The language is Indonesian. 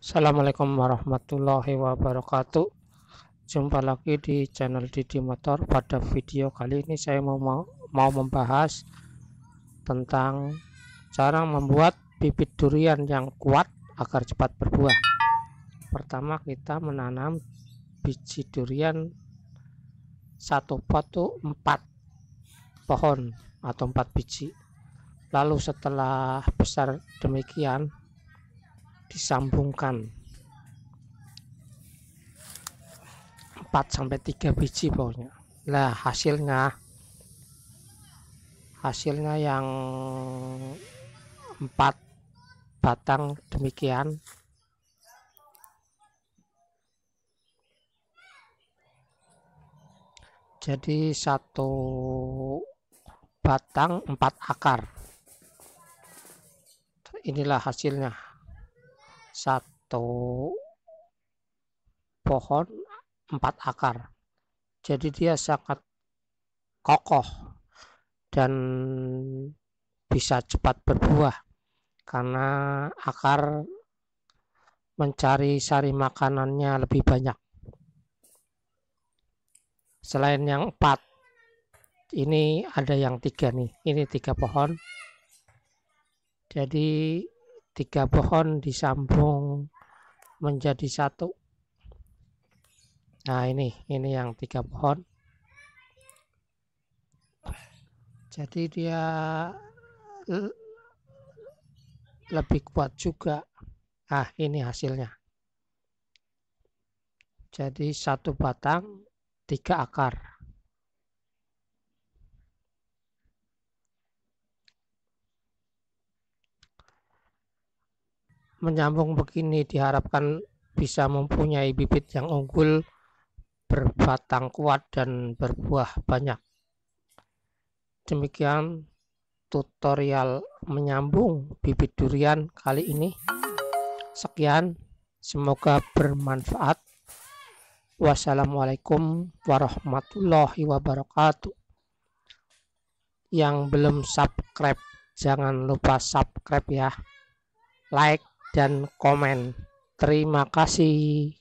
Assalamualaikum warahmatullahi wabarakatuh Jumpa lagi di channel Didi Motor Pada video kali ini saya mau, mau membahas Tentang cara membuat bibit durian yang kuat agar cepat berbuah Pertama kita menanam biji durian satu pot 4 pohon atau 4 biji Lalu setelah besar demikian disambungkan 4 sampai 3 biji pokoknya lah hasilnya hasilnya yang 4 batang demikian jadi satu batang 4 akar inilah hasilnya satu pohon empat akar. Jadi dia sangat kokoh dan bisa cepat berbuah karena akar mencari sari makanannya lebih banyak. Selain yang empat, ini ada yang tiga nih. Ini tiga pohon. Jadi tiga pohon disambung menjadi satu nah ini ini yang tiga pohon jadi dia lebih kuat juga ah ini hasilnya jadi satu batang tiga akar menyambung begini diharapkan bisa mempunyai bibit yang unggul, berbatang kuat dan berbuah banyak. Demikian tutorial menyambung bibit durian kali ini. Sekian, semoga bermanfaat. Wassalamualaikum warahmatullahi wabarakatuh. Yang belum subscribe, jangan lupa subscribe ya. Like, dan komen. Terima kasih.